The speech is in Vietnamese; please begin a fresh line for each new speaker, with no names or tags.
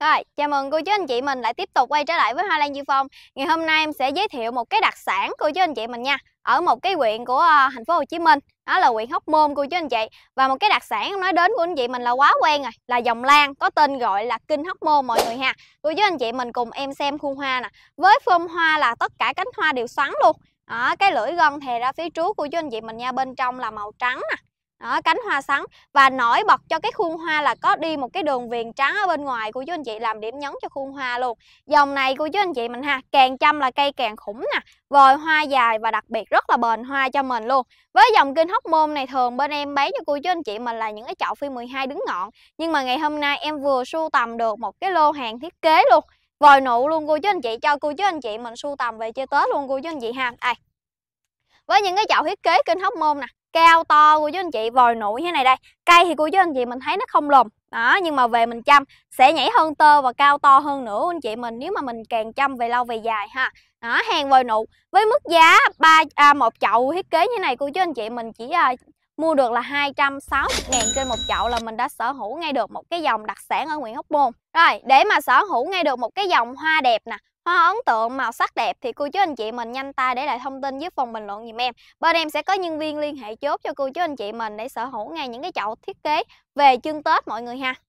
Rồi, chào mừng cô chú anh chị mình lại tiếp tục quay trở lại với Hoa Lan Dư Phong. Ngày hôm nay em sẽ giới thiệu một cái đặc sản cô chú anh chị mình nha, ở một cái huyện của uh, thành phố Hồ Chí Minh, đó là huyện Hóc Môn cô chú anh chị. Và một cái đặc sản nói đến của anh chị mình là quá quen rồi, là dòng lan có tên gọi là kinh Hóc Môn mọi người ha. Cô chú anh chị mình cùng em xem khuôn hoa nè. Với phơm hoa là tất cả cánh hoa đều xoắn luôn. Đó, cái lưỡi gân thè ra phía trước của chú anh chị mình nha, bên trong là màu trắng nè đó, cánh hoa sắn và nổi bật cho cái khuôn hoa là có đi một cái đường viền trắng ở bên ngoài của chú anh chị làm điểm nhấn cho khuôn hoa luôn dòng này của chú anh chị mình ha càng chăm là cây càng khủng nè vòi hoa dài và đặc biệt rất là bền hoa cho mình luôn với dòng kinh hóc môn này thường bên em bán cho cô chú anh chị mình là những cái chậu phi 12 đứng ngọn nhưng mà ngày hôm nay em vừa sưu tầm được một cái lô hàng thiết kế luôn vòi nụ luôn cô chú anh chị cho cô chú anh chị mình sưu tầm về chơi tết luôn cô chú anh chị ha đây với những cái chậu thiết kế kinh hóc môn nè cao to của chú anh chị vòi nụ như thế này đây cây thì của chú anh chị mình thấy nó không lùm đó nhưng mà về mình chăm sẽ nhảy hơn tơ và cao to hơn nữa anh chị mình nếu mà mình càng chăm về lâu về dài ha đó hàng vòi nụ với mức giá ba à, một chậu thiết kế như này của chú anh chị mình chỉ à, mua được là 260 ngàn trên một chậu là mình đã sở hữu ngay được một cái dòng đặc sản ở nguyễn Hóc Môn. Rồi, để mà sở hữu ngay được một cái dòng hoa đẹp nè, hoa ấn tượng, màu sắc đẹp thì cô chú anh chị mình nhanh tay để lại thông tin dưới phần bình luận dùm em. Bên em sẽ có nhân viên liên hệ chốt cho cô chú anh chị mình để sở hữu ngay những cái chậu thiết kế về chương Tết mọi người ha.